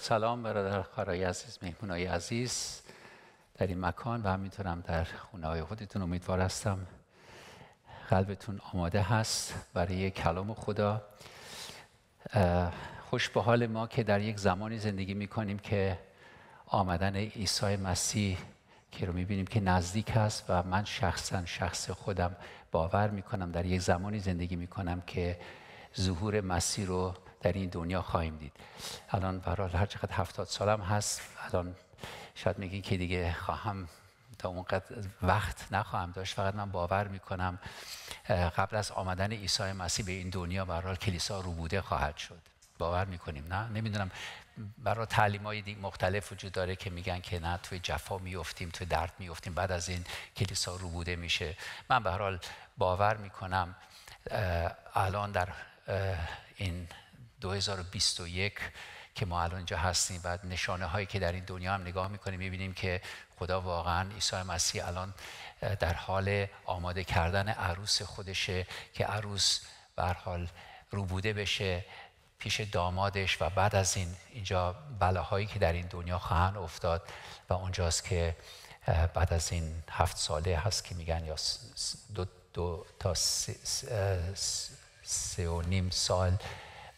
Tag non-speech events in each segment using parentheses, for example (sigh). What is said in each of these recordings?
سلام برادر خارای عزیز های عزیز در این مکان و همینطورم در خونه های خودتون امیدوار هستم قلبتون آماده هست برای کلام خدا خوش به حال ما که در یک زمانی زندگی می کنیم که آمدن عیسی مسیح که رو می بینیم که نزدیک هست و من شخصا شخص خودم باور میکنم در یک زمانی زندگی می کنم که ظهور مسیح رو در این دنیا خواهیم دید الان برای هر چقدر هفتاد سالم هست الان شاید میگین که دیگه خواهم تا اونقدر وقت نخواهم داشت فقط من باور میکنم قبل از آمدن عیسی مسیح به این دنیا برای کلیسا رو بوده خواهد شد باور میکنیم نه نمیدونم برای تعلیم های مختلف وجود داره که میگن که نه توی جفا میفتیم توی درد میفتیم بعد از این کلیسا رو بوده میشه من به حال باور میکنم الان در این 2021 که ما الان اینجا هستیم و نشانه هایی که در این دنیا هم نگاه میکنیم میبینیم که خدا واقعا عیسی مسیح الان در حال آماده کردن عروس خودشه که عروس بر حال روبوده بشه پیش دامادش و بعد از این اینجا هایی که در این دنیا خواهند افتاد و اونجاست که بعد از این هفت ساله هست که میگن یا دو, تا سه, سه و نیم سال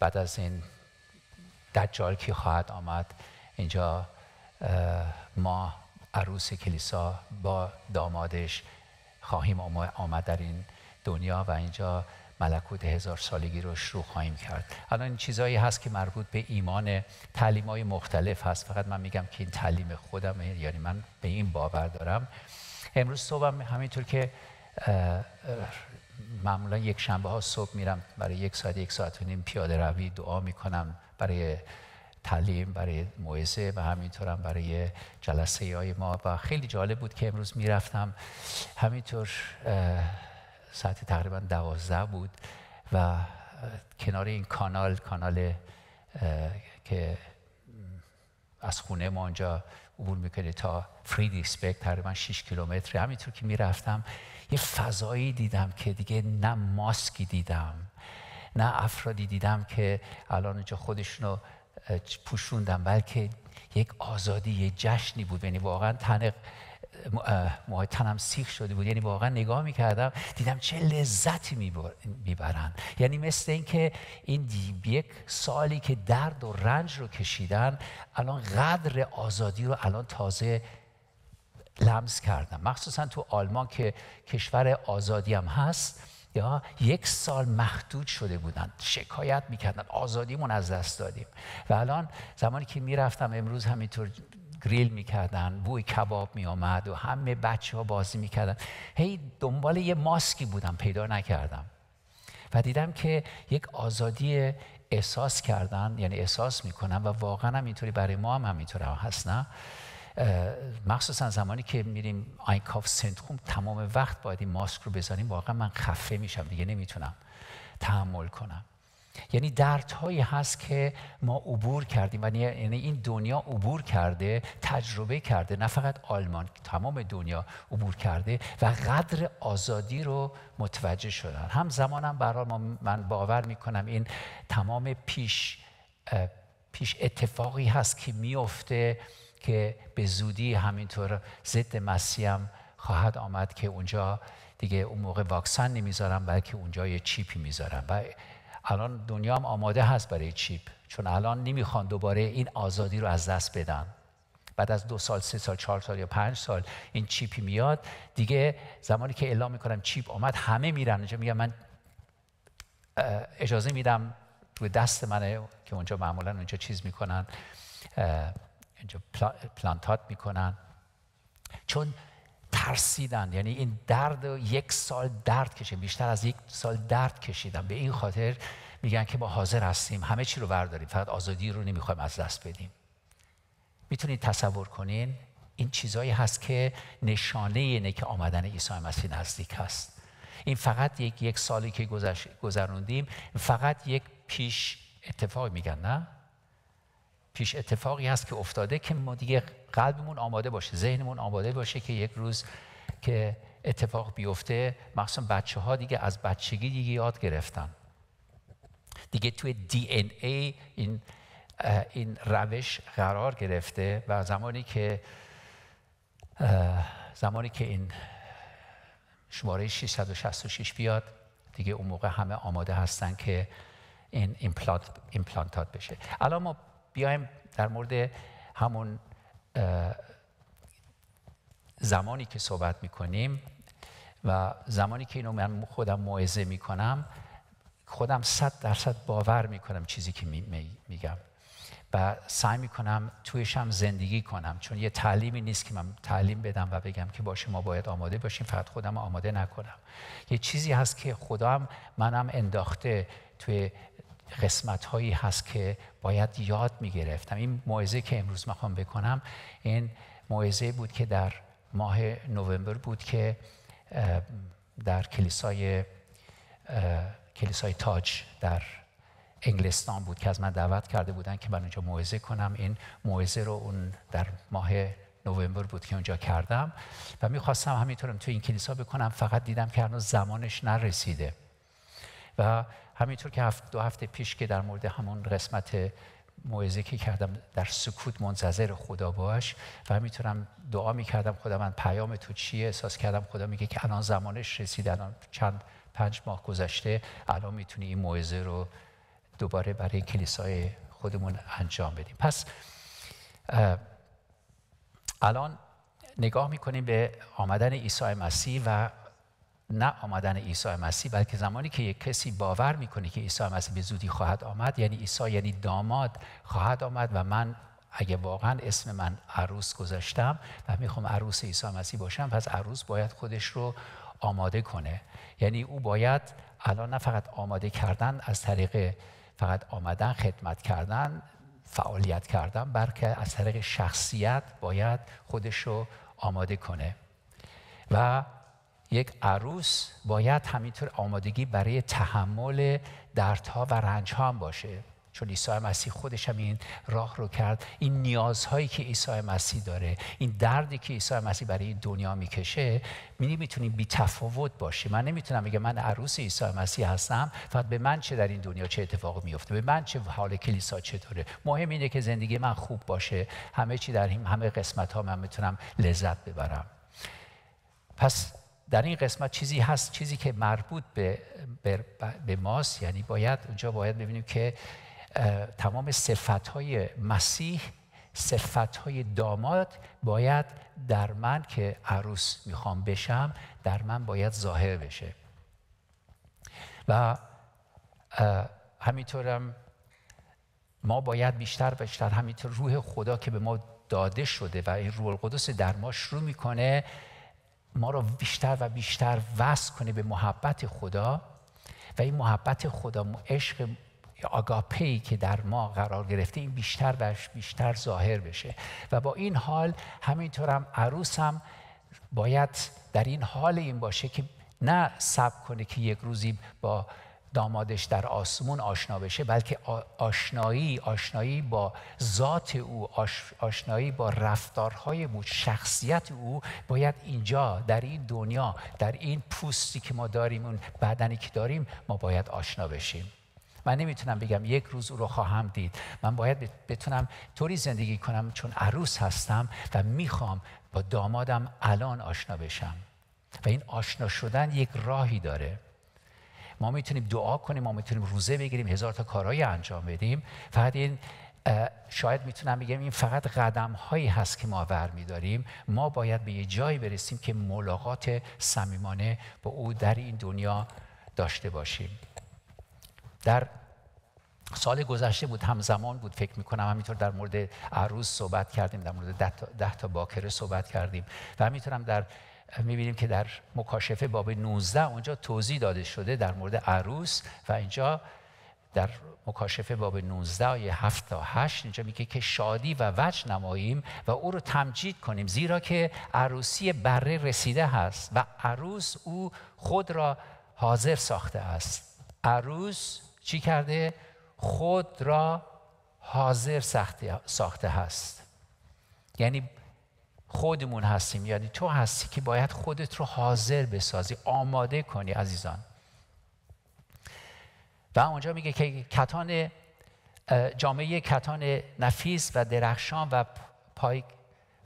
بعد از این دجال که خواهد آمد اینجا ما عروس کلیسا با دامادش خواهیم آمد در این دنیا و اینجا ملکوت هزار سالگی رو شروع خواهیم کرد الان این چیزهایی هست که مربوط به ایمان تعلیم های مختلف هست فقط من میگم که این تعلیم خودم یعنی من به این باور دارم امروز صبح همینطور که معمولا یک شنبه ها صبح میرم برای یک ساعت یک ساعت و نیم پیاده روی دعا میکنم برای تعلیم برای موعظه و همینطورم برای جلسه های ما و خیلی جالب بود که امروز میرفتم همینطور ساعت تقریبا دوازده بود و کنار این کانال کانال که از خونه ما اونجا عبور میکنه تا فریدیسبک تقریبا 6 کیلومتر همینطور که میرفتم یه فضایی دیدم که دیگه نه ماسکی دیدم نه افرادی دیدم که الان اونجا رو پوشوندم بلکه یک آزادی یه جشنی بود یعنی واقعا تن موهای تنم سیخ شده بود یعنی واقعا نگاه میکردم دیدم چه لذتی میبرن یعنی مثل اینکه این, این یک سالی که درد و رنج رو کشیدن الان قدر آزادی رو الان تازه لمس کردم مخصوصا تو آلمان که کشور آزادی هم هست یا یک سال محدود شده بودن شکایت میکردن آزادیمون از دست دادیم و الان زمانی که میرفتم امروز همینطور گریل میکردن بوی کباب میامد و همه بچه ها بازی میکردن هی دنبال یه ماسکی بودم پیدا نکردم و دیدم که یک آزادی احساس کردن یعنی احساس میکنم و واقعا هم اینطوری برای ما هم همینطور هست نه مخصوصا زمانی که میریم آینکاف سنتروم تمام وقت باید این ماسک رو بزنیم واقعا من خفه میشم دیگه نمیتونم تحمل کنم یعنی دردهایی هست که ما عبور کردیم و یعنی-, یعنی این دنیا عبور کرده تجربه کرده نه فقط آلمان تمام دنیا عبور کرده و قدر آزادی رو متوجه شدن هم زمانم برای من باور میکنم این تمام پیش پیش اتفاقی هست که میفته که به زودی همینطور ضد مسیح هم خواهد آمد که اونجا دیگه اون موقع واکسن نمیذارن بلکه اونجا یه چیپی میذارن و الان دنیا هم آماده هست برای چیپ چون الان نمیخوان دوباره این آزادی رو از دست بدن بعد از دو سال سه سال چهار سال یا پنج سال این چیپی میاد دیگه زمانی که اعلام میکنم چیپ آمد همه میرن اونجا میگم من اجازه میدم تو دست منه که اونجا معمولا اونجا چیز میکنن اینجا پلانتات میکنن چون ترسیدن یعنی این درد یک سال درد کشیدن بیشتر از یک سال درد کشیدن به این خاطر میگن که ما حاضر هستیم همه چی رو برداریم فقط آزادی رو نمیخوایم از دست بدیم میتونید تصور کنین این چیزایی هست که نشانه اینه که آمدن عیسی مسیح نزدیک هست این فقط یک یک سالی که گذروندیم فقط یک پیش اتفاق میگن نه پیش اتفاقی هست که افتاده که ما دیگه قلبمون آماده باشه ذهنمون آماده باشه که یک روز که اتفاق بیفته مخصوصا بچه ها دیگه از بچگی دیگه یاد گرفتن دیگه توی دی این ای این, این روش قرار گرفته و زمانی که زمانی که این شماره 666 بیاد دیگه اون موقع همه آماده هستن که این ایمپلانت بشه الان ما بیایم در مورد همون زمانی که صحبت میکنیم و زمانی که اینو من خودم موعظه میکنم خودم صد درصد باور میکنم چیزی که میگم و سعی میکنم تویش هم زندگی کنم چون یه تعلیمی نیست که من تعلیم بدم و بگم که باشه ما باید آماده باشیم فقط خودم آماده نکنم یه چیزی هست که خودم منم انداخته توی قسمت هایی هست که باید یاد می این موعظه که امروز میخوام بکنم این موعظه بود که در ماه نوامبر بود که در کلیسای کلیسای تاج در انگلستان بود که از من دعوت کرده بودن که من اونجا موعظه کنم این موعظه رو اون در ماه نوامبر بود که اونجا کردم و میخواستم همینطورم تو این کلیسا بکنم فقط دیدم که هنوز زمانش نرسیده و همینطور که دو هفته پیش که در مورد همون قسمت موعظه که کردم در سکوت منتظر خدا باش و همینطورم دعا میکردم خدا من پیام تو چیه احساس کردم خدا میگه که الان زمانش رسید الان چند پنج ماه گذشته الان میتونی این موعظه رو دوباره برای کلیسای خودمون انجام بدیم پس الان نگاه میکنیم به آمدن عیسی مسیح و نه آمدن عیسی مسیح بلکه زمانی که یک کسی باور میکنه که عیسی مسیح به زودی خواهد آمد یعنی عیسی یعنی داماد خواهد آمد و من اگه واقعا اسم من عروس گذاشتم و میخوام عروس عیسی مسیح باشم پس عروس باید خودش رو آماده کنه یعنی او باید الان نه فقط آماده کردن از طریق فقط آمدن خدمت کردن فعالیت کردن بلکه از طریق شخصیت باید خودش رو آماده کنه و یک عروس باید همینطور آمادگی برای تحمل دردها و رنجها هم باشه چون عیسی مسیح خودش هم این راه رو کرد این نیازهایی که عیسی مسیح داره این دردی که عیسی مسیح برای این دنیا میکشه می میتونیم بی تفاوت باشیم من نمیتونم بگم من عروس عیسی مسیح هستم فقط به من چه در این دنیا چه اتفاق میفته به من چه حال کلیسا چطوره مهم اینه که زندگی من خوب باشه همه چی در همه قسمت ها من میتونم لذت ببرم پس در این قسمت چیزی هست چیزی که مربوط به, به ماست یعنی باید اونجا باید ببینیم که تمام صفت های مسیح صفت های داماد باید در من که عروس میخوام بشم در من باید ظاهر بشه و همینطورم ما باید بیشتر بیشتر همینطور روح خدا که به ما داده شده و این روح القدس در ما شروع میکنه ما رو بیشتر و بیشتر وصل کنه به محبت خدا و این محبت خدا عشق آگاپه که در ما قرار گرفته این بیشتر و بیشتر ظاهر بشه و با این حال همینطورم هم باید در این حال این باشه که نه سب کنه که یک روزی با دامادش در آسمون آشنا بشه بلکه آشنایی آشنایی با ذات او آشنایی با رفتارهای شخصیت او باید اینجا در این دنیا در این پوستی که ما داریم اون بدنی که داریم ما باید آشنا بشیم من نمیتونم بگم یک روز او رو خواهم دید من باید بتونم طوری زندگی کنم چون عروس هستم و میخوام با دامادم الان آشنا بشم و این آشنا شدن یک راهی داره ما میتونیم دعا کنیم ما میتونیم روزه بگیریم هزار تا کارهایی انجام بدیم فقط این شاید میتونم بگم این فقط قدم هایی هست که ما میداریم ما باید به یه جایی برسیم که ملاقات صمیمانه با او در این دنیا داشته باشیم در سال گذشته بود همزمان بود فکر میکنم همینطور در مورد عروس صحبت کردیم در مورد ده تا, ده تا باکره صحبت کردیم و همینطورم در میبینیم که در مکاشفه باب 19 اونجا توضیح داده شده در مورد عروس و اینجا در مکاشفه باب 19 آیه 7 تا 8 اینجا میگه که شادی و وجه نماییم و او رو تمجید کنیم زیرا که عروسی بره رسیده هست و عروس او خود را حاضر ساخته است عروس چی کرده خود را حاضر ساخته هست یعنی خودمون هستیم یعنی تو هستی که باید خودت رو حاضر بسازی آماده کنی عزیزان و اونجا میگه که کتان جامعه کتان نفیس و درخشان و پای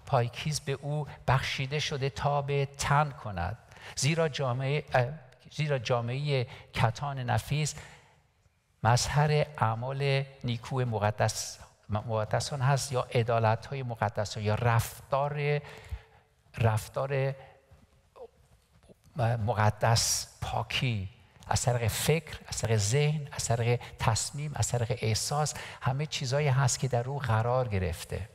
پایکیز به او بخشیده شده تا به تن کند زیرا جامعه زیرا جامعه کتان نفیس مظهر اعمال نیکو مقدس مقدسان هست یا عدالت های مقدس یا رفتار رفتار مقدس پاکی از طریق فکر، از طریق ذهن، از طریق تصمیم، از طریق احساس همه چیزهایی هست که در او قرار گرفته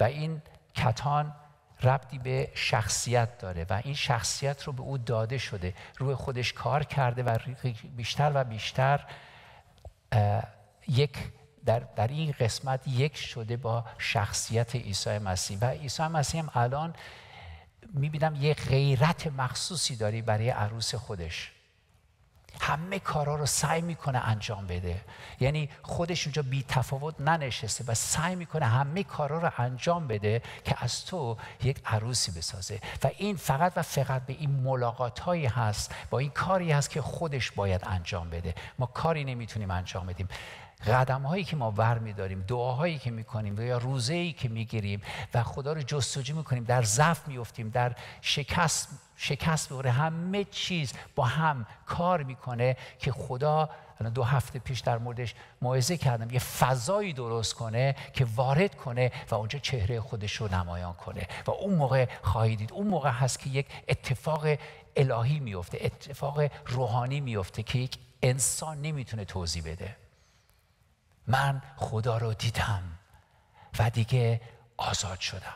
و این کتان ربطی به شخصیت داره و این شخصیت رو به او داده شده روی خودش کار کرده و بیشتر و بیشتر یک در, در این قسمت یک شده با شخصیت عیسی مسیح و عیسی مسیح هم الان میبینم یه غیرت مخصوصی داری برای عروس خودش همه کارا رو سعی میکنه انجام بده یعنی خودش اونجا بی تفاوت ننشسته و سعی میکنه همه کارا رو انجام بده که از تو یک عروسی بسازه و این فقط و فقط به این ملاقات هایی هست با این کاری هست که خودش باید انجام بده ما کاری نمیتونیم انجام بدیم قدم هایی که ما ور داریم دعاهایی که و یا روزه ای که گیریم و خدا رو جستجو کنیم در ضعف میفتیم در شکست شکست همه چیز با هم کار میکنه که خدا دو هفته پیش در موردش موعظه کردم یه فضایی درست کنه که وارد کنه و اونجا چهره خودش رو نمایان کنه و اون موقع خواهید دید اون موقع هست که یک اتفاق الهی میفته اتفاق روحانی میفته که یک انسان نمیتونه توضیح بده من خدا رو دیدم و دیگه آزاد شدم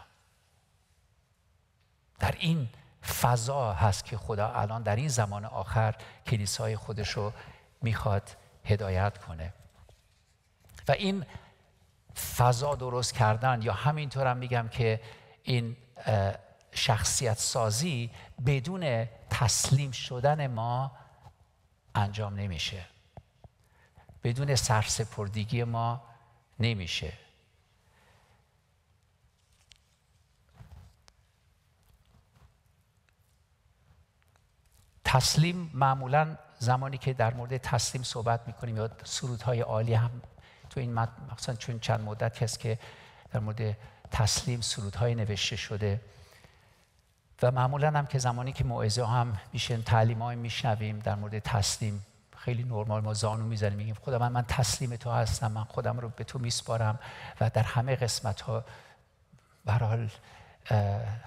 در این فضا هست که خدا الان در این زمان آخر کلیسای خودش رو میخواد هدایت کنه و این فضا درست کردن یا همینطورم هم میگم که این شخصیت سازی بدون تسلیم شدن ما انجام نمیشه بدون سرسپردگی ما نمیشه تسلیم معمولا زمانی که در مورد تسلیم صحبت میکنیم یا سرودهای عالی هم تو این مثلا چون چند مدت هست که در مورد تسلیم سرودهای نوشته شده و معمولا هم که زمانی که موعظه هم میشن تعلیم های میشنویم در مورد تسلیم خیلی نرمال ما زانو میزنیم میگیم خدا من من تسلیم تو هستم من خودم رو به تو میسپارم و در همه قسمت ها برحال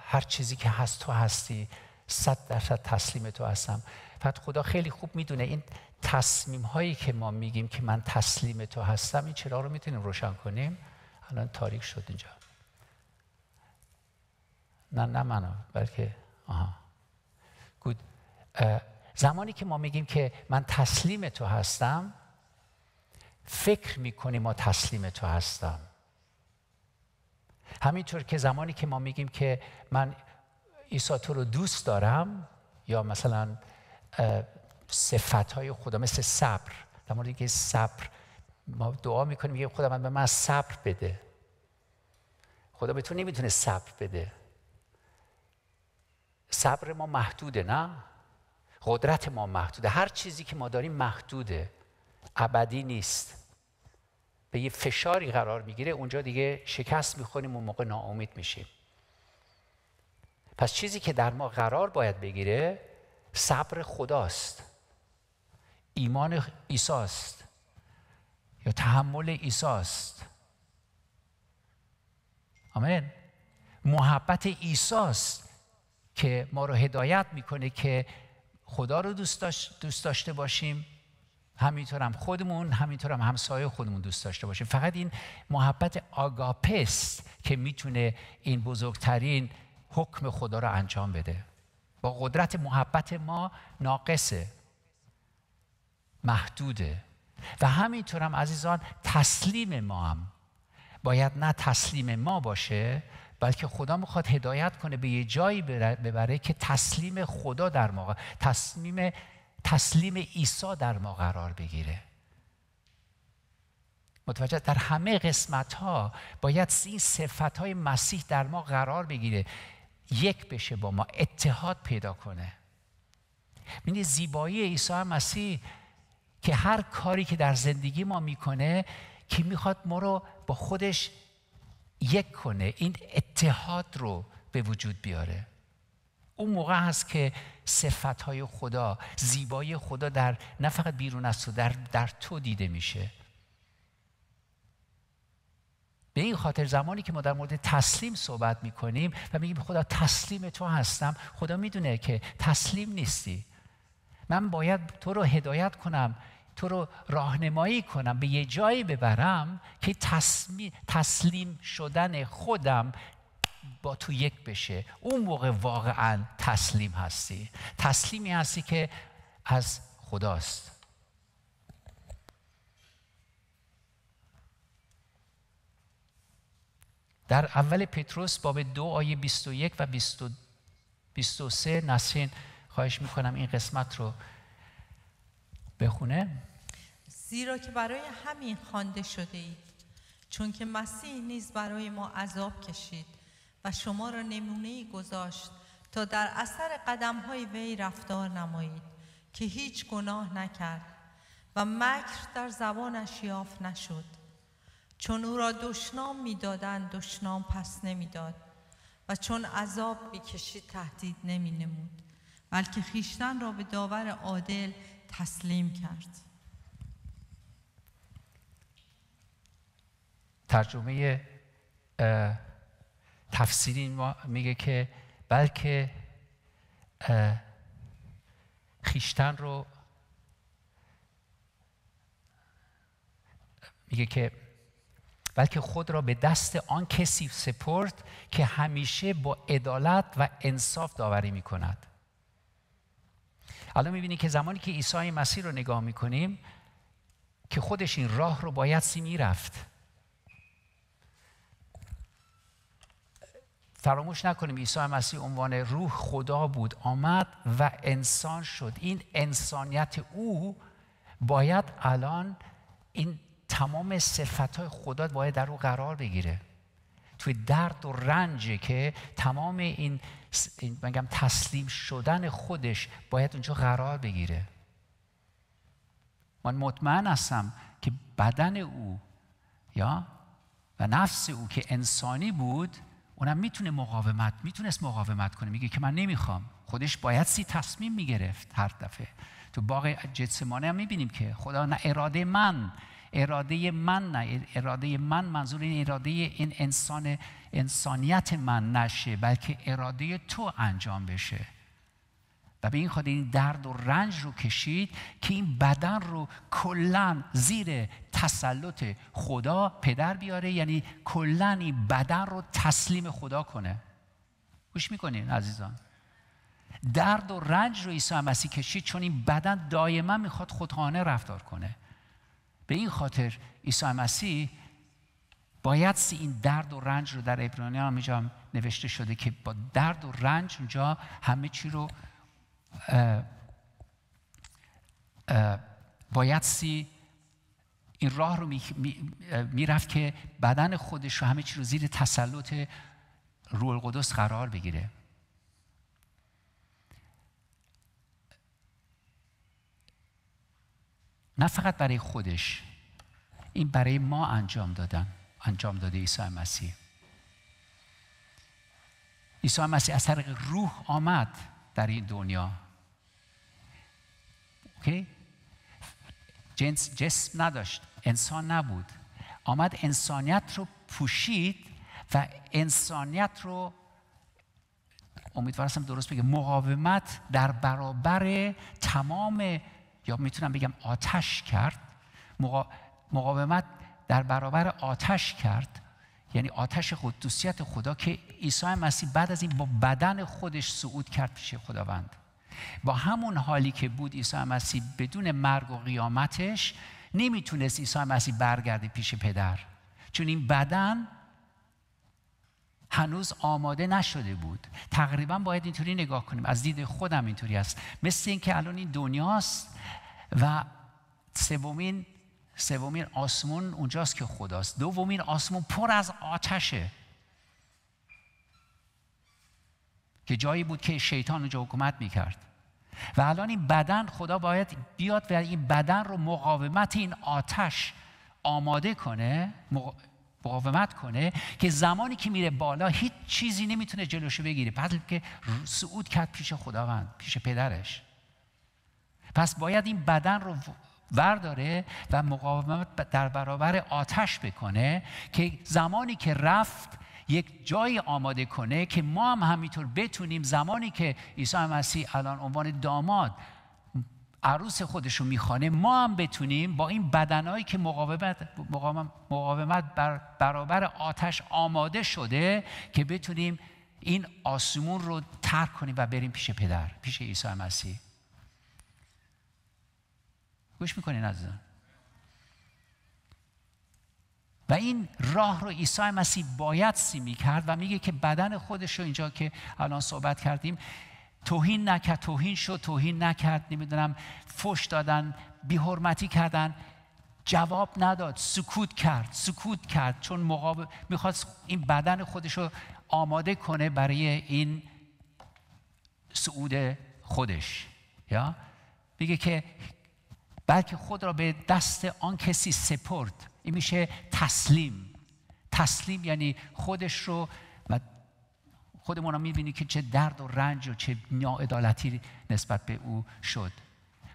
هر چیزی که هست تو هستی صد درصد تسلیم تو هستم فقط خدا خیلی خوب میدونه این تصمیم هایی که ما میگیم که من تسلیم تو هستم این چرا رو میتونیم روشن کنیم الان تاریک شد اینجا نه نه منو بلکه آها گود زمانی که ما میگیم که من تسلیم تو هستم فکر میکنیم ما تسلیم تو هستم همینطور که زمانی که ما میگیم که من عیسی تو رو دوست دارم یا مثلا صفت های خدا مثل صبر در مورد اینکه صبر ما دعا میکنیم میگه خدا به من صبر بده خدا به تو نمیتونه صبر بده صبر ما محدوده نه قدرت ما محدوده هر چیزی که ما داریم محدوده ابدی نیست به یه فشاری قرار میگیره اونجا دیگه شکست میخونیم، اون موقع ناامید میشیم پس چیزی که در ما قرار باید بگیره صبر خداست ایمان ایساست، یا تحمل ایساست آمین محبت ایساست که ما رو هدایت میکنه که خدا رو دوست, داشت دوست داشته باشیم همینطور هم خودمون همینطور هم همسایه خودمون دوست داشته باشیم فقط این محبت آگاپست که میتونه این بزرگترین حکم خدا رو انجام بده با قدرت محبت ما ناقصه محدوده و همینطور هم عزیزان تسلیم ما هم باید نه تسلیم ما باشه بلکه خدا میخواد هدایت کنه به یه جایی ببره که تسلیم خدا در ما تسلیم تسلیم عیسی در ما قرار بگیره متوجه در همه قسمت ها باید این صفت های مسیح در ما قرار بگیره یک بشه با ما اتحاد پیدا کنه بینید زیبایی عیسی مسیح که هر کاری که در زندگی ما میکنه که میخواد ما رو با خودش یک کنه این اتحاد رو به وجود بیاره اون موقع هست که صفت های خدا زیبایی خدا در نه فقط بیرون از تو در, در تو دیده میشه به این خاطر زمانی که ما در مورد تسلیم صحبت میکنیم و میگیم خدا تسلیم تو هستم خدا میدونه که تسلیم نیستی من باید تو رو هدایت کنم تو رو راهنمایی کنم به یه جایی ببرم که تسلیم شدن خودم با تو یک بشه اون موقع واقعا تسلیم هستی تسلیمی هستی که از خداست در اول پتروس باب دو آیه 21 و 23 نسرین خواهش میکنم این قسمت رو بخونه زیرا که برای همین خوانده شده اید چون که مسیح نیز برای ما عذاب کشید و شما را نمونه گذاشت تا در اثر قدم های وی رفتار نمایید که هیچ گناه نکرد و مکر در زبانش یافت نشد چون او را دشنام میدادند دشنام پس نمیداد و چون عذاب میکشید تهدید نمی بلکه خیشتن را به داور عادل تسلیم کرد ترجمه تفسیری ما میگه که بلکه خیشتن رو میگه که بلکه خود را به دست آن کسی سپرد که همیشه با عدالت و انصاف داوری میکند. الان میبینی که زمانی که عیسی مسیح رو نگاه میکنیم که خودش این راه رو باید سی میرفت فراموش نکنیم عیسی مسیح عنوان روح خدا بود آمد و انسان شد این انسانیت او باید الان این تمام صفت های خدا باید در او قرار بگیره توی درد و رنج که تمام این تسلیم شدن خودش باید اونجا قرار بگیره من مطمئن هستم که بدن او یا و نفس او که انسانی بود اونم میتونه مقاومت میتونست مقاومت کنه میگه که من نمیخوام خودش باید سی تصمیم میگرفت هر دفعه تو باغ جتسمانه هم میبینیم که خدا نه اراده من اراده من نه اراده من منظور این اراده این انسان انسانیت من نشه بلکه اراده تو انجام بشه و به این خاطر این درد و رنج رو کشید که این بدن رو کلا زیر تسلط خدا پدر بیاره یعنی کلا این بدن رو تسلیم خدا کنه گوش میکنین عزیزان درد و رنج رو عیسی مسیح کشید چون این بدن دائما میخواد خودخانه رفتار کنه به این خاطر عیسی مسیح باید سی این درد و رنج رو در ابرانیان میجام نوشته شده که با درد و رنج اونجا همه چی رو سی این راه رو میرفت که بدن خودش رو همه چی رو زیر تسلط روح القدس قرار بگیره نه فقط برای خودش این برای ما انجام دادن انجام داده عیسی مسیح عیسی مسیح از طریق روح آمد در این دنیا اوکی جنس جسم نداشت انسان نبود آمد انسانیت رو پوشید و انسانیت رو امیدوارستم درست بگه مقاومت در برابر تمام یا میتونم بگم آتش کرد مقاومت در برابر آتش کرد یعنی آتش دوستیت خدا که عیسی مسیح بعد از این با بدن خودش صعود کرد پیش خداوند با همون حالی که بود عیسی مسیح بدون مرگ و قیامتش نمیتونست عیسی مسیح برگرده پیش پدر چون این بدن هنوز آماده نشده بود تقریبا باید اینطوری نگاه کنیم از دید خودم اینطوری است مثل اینکه الان این دنیاست و سومین سومین آسمون اونجاست که خداست دومین آسمون پر از آتشه که جایی بود که شیطان اونجا حکومت میکرد و الان این بدن خدا باید بیاد و این بدن رو مقاومت این آتش آماده کنه مقاومت کنه که زمانی که میره بالا هیچ چیزی نمیتونه جلوشو بگیره بعد که سعود کرد پیش خداوند پیش پدرش پس باید این بدن رو ورداره و مقاومت در برابر آتش بکنه که زمانی که رفت یک جایی آماده کنه که ما هم همینطور بتونیم زمانی که عیسی مسیح الان عنوان داماد عروس خودش رو میخوانه ما هم بتونیم با این بدنهایی که مقاومت, مقاومت بر برابر آتش آماده شده که بتونیم این آسمون رو ترک کنیم و بریم پیش پدر پیش عیسی مسیح گوش میکنین عزیزان و این راه رو عیسی مسیح باید سیمی کرد و میگه که بدن خودش رو اینجا که الان صحبت کردیم توهین نکرد توهین شد توهین نکرد نمیدونم فش دادن بیحرمتی کردن جواب نداد سکوت کرد سکوت کرد چون مقابل میخواست این بدن خودش رو آماده کنه برای این سعود خودش یا میگه که بلکه خود را به دست آن کسی سپرد این میشه تسلیم تسلیم یعنی خودش رو و خودمون هم میبینی که چه درد و رنج و چه ناعدالتی نسبت به او شد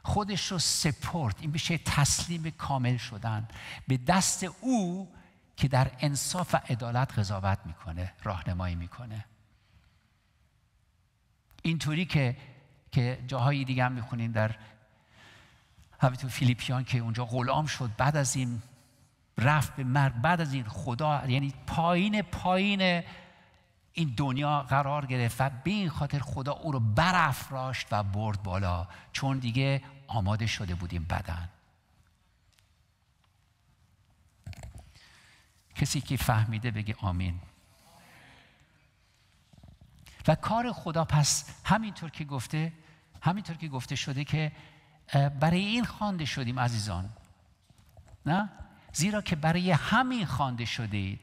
خودش رو سپرد این میشه تسلیم کامل شدن به دست او که در انصاف و عدالت قضاوت میکنه راهنمایی میکنه اینطوری که که جاهای دیگه هم میخونیم در تو فیلیپیان که اونجا غلام شد بعد از این رفت به مرگ بعد از این خدا یعنی پایین پایین این دنیا قرار گرفت و به این خاطر خدا او رو برافراشت و برد بالا چون دیگه آماده شده بودیم بدن کسی که فهمیده بگه آمین و کار خدا پس همینطور که گفته همینطور که گفته شده که برای این خوانده شدیم عزیزان نه زیرا که برای همین خوانده شدید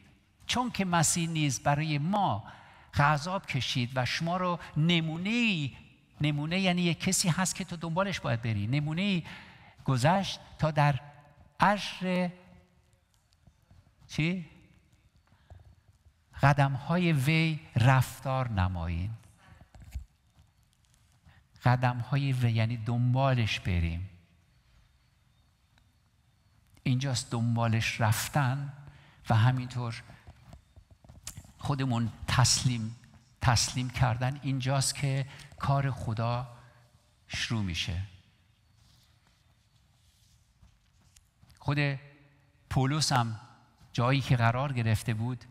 چون که مسیح نیز برای ما غذاب کشید و شما رو نمونه نمونه یعنی یک کسی هست که تو دنبالش باید بری نمونه گذشت تا در عشر چی؟ قدم های وی رفتار نمایید قدم های و یعنی دنبالش بریم اینجاست دنبالش رفتن و همینطور خودمون تسلیم تسلیم کردن اینجاست که کار خدا شروع میشه خود پولوس هم جایی که قرار گرفته بود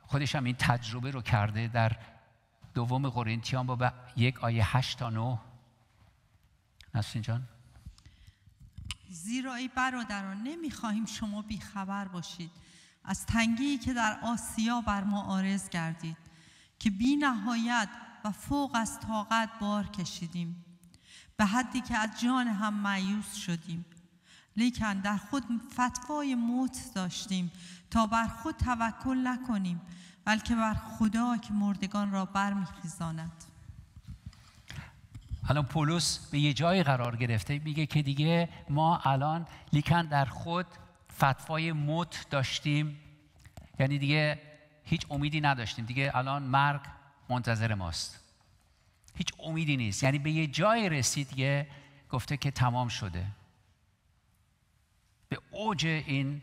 خودش هم این تجربه رو کرده در دوم قرنتیان با یک آیه 8 تا 9 نسرین جان زیرا ای برادران نمیخواهیم شما بیخبر باشید از تنگی که در آسیا بر ما آرز گردید که بی نهایت و فوق از طاقت بار کشیدیم به حدی که از جان هم مایوس شدیم لیکن در خود فتوای موت داشتیم تا بر خود توکل نکنیم بلکه بر خدا که مردگان را برمیخیزاند الان پولس به یه جایی قرار گرفته میگه که دیگه ما الان لیکن در خود فتوای موت داشتیم یعنی دیگه هیچ امیدی نداشتیم دیگه الان مرگ منتظر ماست هیچ امیدی نیست یعنی به یه جایی رسید یه گفته که تمام شده به اوج این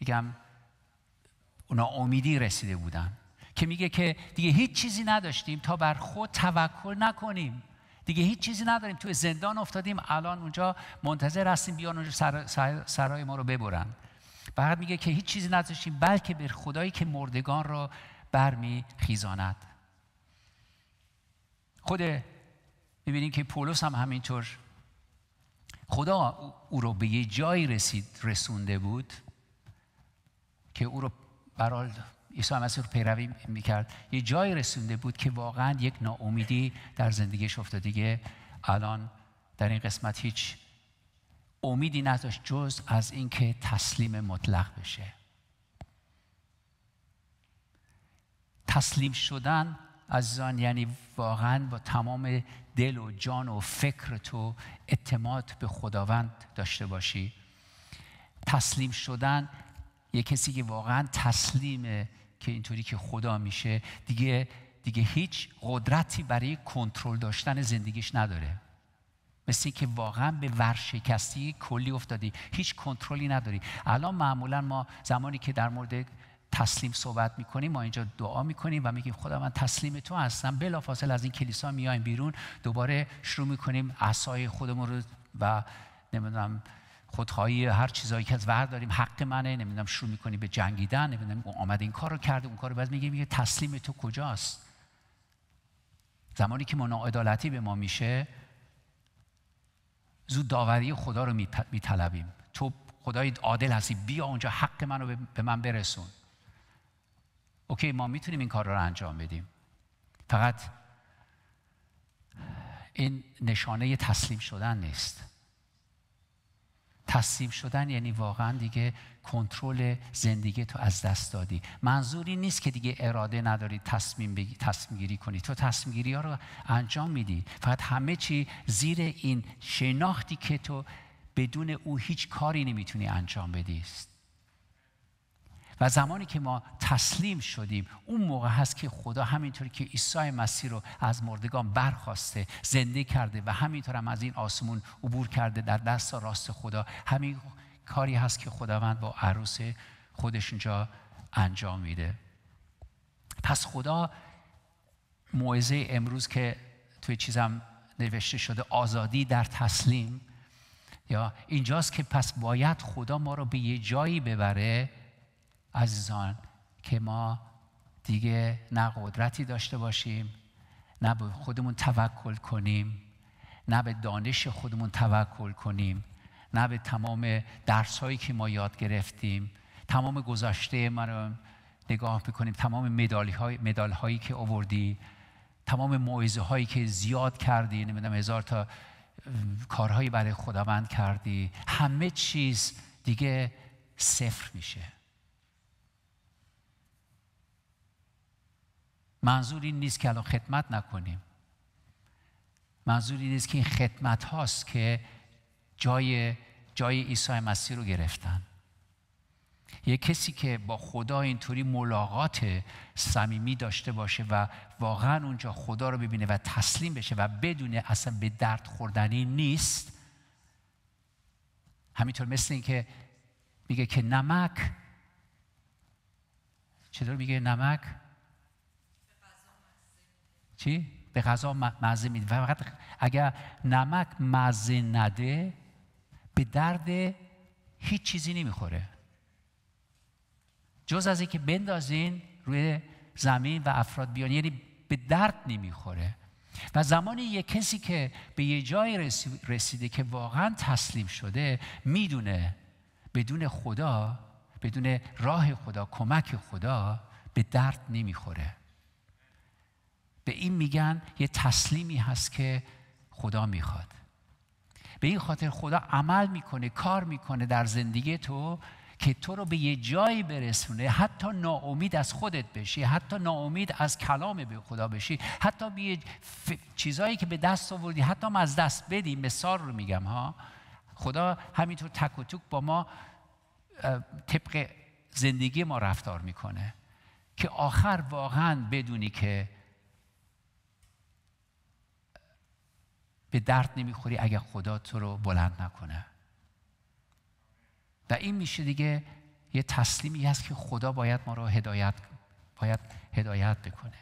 بگم ناامیدی رسیده بودن که میگه که دیگه هیچ چیزی نداشتیم تا بر خود توکل نکنیم دیگه هیچ چیزی نداریم توی زندان افتادیم الان اونجا منتظر هستیم بیان اونجا سرای ما رو ببرن بعد میگه که هیچ چیزی نداشتیم بلکه به خدایی که مردگان را برمی خیزاند خود میبینیم که پولس هم همینطور خدا او رو به یه جایی رسید رسونده بود که او برال عیسی مسیح پیروی میکرد یه جایی رسونده بود که واقعا یک ناامیدی در زندگیش افتاده دیگه الان در این قسمت هیچ امیدی نداشت جز از اینکه تسلیم مطلق بشه تسلیم شدن عزیزان یعنی واقعا با تمام دل و جان و فکر تو اعتماد به خداوند داشته باشی تسلیم شدن یه کسی که واقعا تسلیمه که اینطوری که خدا میشه دیگه دیگه هیچ قدرتی برای کنترل داشتن زندگیش نداره مثل که واقعا به ورشکستی کلی افتادی هیچ کنترلی نداری الان معمولا ما زمانی که در مورد تسلیم صحبت میکنیم ما اینجا دعا میکنیم و میگیم خدا من تسلیم تو هستم بلافاصله از این کلیسا میایم بیرون دوباره شروع میکنیم عصای خودمون رو و نمیدونم خودخواهی هر چیزایی که از ور داریم حق منه نمیدونم شروع میکنی به جنگیدن نمیدونم آمد این کار رو کرده اون کار رو بعد میگه میگه تسلیم تو کجاست زمانی که ما ناعدالتی به ما میشه زود داوری خدا رو میطلبیم تو خدای عادل هستی بیا اونجا حق من رو به من برسون اوکی ما میتونیم این کار رو انجام بدیم فقط این نشانه تسلیم شدن نیست تصمیم شدن یعنی واقعا دیگه کنترل زندگی تو از دست دادی منظوری نیست که دیگه اراده نداری تصمیم, بگی، تصمیم گیری کنی تو تصمیم گیری ها رو انجام میدی فقط همه چی زیر این شناختی که تو بدون او هیچ کاری نمیتونی انجام بدی است و زمانی که ما تسلیم شدیم اون موقع هست که خدا همینطوری که عیسی مسیح رو از مردگان برخواسته زنده کرده و همینطور هم از این آسمون عبور کرده در دست راست خدا همین کاری هست که خداوند با عروس خودش اینجا انجام میده پس خدا موعظه امروز که توی چیزم نوشته شده آزادی در تسلیم یا اینجاست که پس باید خدا ما رو به یه جایی ببره عزیزان که ما دیگه نه قدرتی داشته باشیم نه به خودمون توکل کنیم نه به دانش خودمون توکل کنیم نه به تمام درس هایی که ما یاد گرفتیم تمام گذشته ما رو نگاه میکنیم تمام مدال, های، مدال هایی که آوردی تمام معیزه هایی که زیاد کردی نمیدونم هزار تا کارهایی برای خداوند کردی همه چیز دیگه صفر میشه منظور این نیست که الان خدمت نکنیم منظور این نیست که این خدمت هاست که جای جای عیسی مسیح رو گرفتن یه کسی که با خدا اینطوری ملاقات صمیمی داشته باشه و واقعا اونجا خدا رو ببینه و تسلیم بشه و بدونه اصلا به درد خوردنی نیست همینطور مثل اینکه که میگه که نمک چطور میگه نمک چی؟ به غذا مزه میده فقط اگر نمک مزه نده به درد هیچ چیزی نمیخوره جز از اینکه بندازین روی زمین و افراد بیان یعنی به درد نمیخوره و زمانی یک کسی که به یه جای رسیده که واقعا تسلیم شده میدونه بدون خدا بدون راه خدا کمک خدا به درد نمیخوره به این میگن یه تسلیمی هست که خدا میخواد به این خاطر خدا عمل میکنه کار میکنه در زندگی تو که تو رو به یه جایی برسونه حتی ناامید از خودت بشی حتی ناامید از کلام به خدا بشی حتی به ف... چیزایی که به دست آوردی حتی از دست بدی مثال رو میگم ها خدا همینطور تک و توک با ما طبق زندگی ما رفتار میکنه که آخر واقعا بدونی که به درد نمیخوری اگر خدا تو رو بلند نکنه و این میشه دیگه یه تسلیمی هست که خدا باید ما رو هدایت باید هدایت بکنه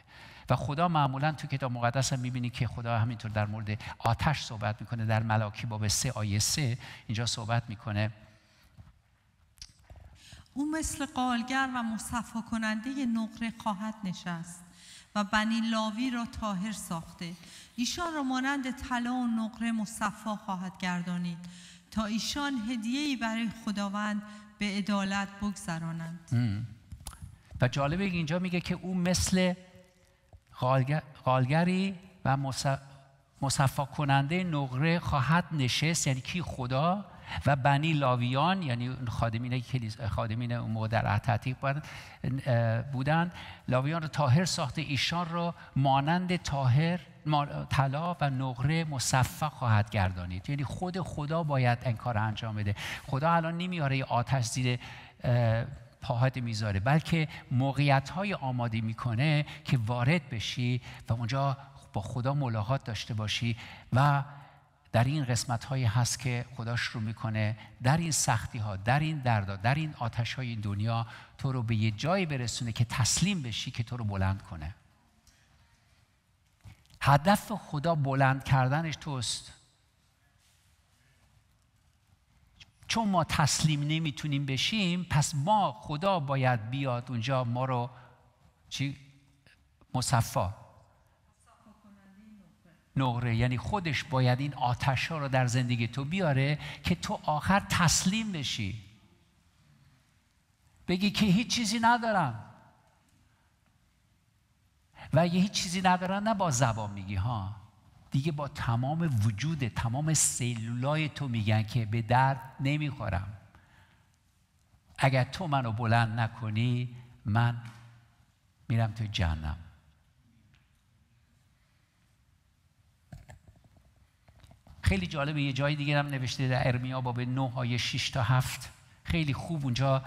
و خدا معمولا تو کتاب مقدس هم میبینی که خدا همینطور در مورد آتش صحبت میکنه در ملاکی باب سه آیه سه اینجا صحبت میکنه او مثل قالگر و مصفا کننده نقره خواهد نشست و بنی لاوی را تاهر ساخته ایشان را مانند طلا و نقره مصفا خواهد گردانید تا ایشان هدیه‌ای برای خداوند به عدالت بگذرانند و جالبه اینجا میگه که او مثل غالگری و مصفا کننده نقره خواهد نشست یعنی کی خدا و بنی لاویان یعنی خادمین کلیس خادمین اون موقع در عتیق بودن لاویان رو تاهر ساخته ایشان رو مانند تاهر طلا و نقره مصفا خواهد گردانید یعنی خود خدا باید این کار انجام بده خدا الان نمیاره آتش زیر پاهات میذاره بلکه موقعیت های آماده میکنه که وارد بشی و اونجا با خدا ملاقات داشته باشی و در این قسمت هست که خدا شروع میکنه در این سختی ها در این ها در این آتش های این دنیا تو رو به یه جایی برسونه که تسلیم بشی که تو رو بلند کنه هدف خدا بلند کردنش توست چون ما تسلیم نمیتونیم بشیم پس ما خدا باید بیاد اونجا ما رو چی مصفا نقره یعنی خودش باید این آتش ها رو در زندگی تو بیاره که تو آخر تسلیم بشی بگی که هیچ چیزی ندارم و اگه هیچ چیزی ندارم نه با زبان میگی ها دیگه با تمام وجود تمام سلولای تو میگن که به درد نمیخورم اگر تو منو بلند نکنی من میرم تو جهنم خیلی جالبه یه جای دیگه هم نوشته در ارمیا باب 9 آیه 6 تا 7 خیلی خوب اونجا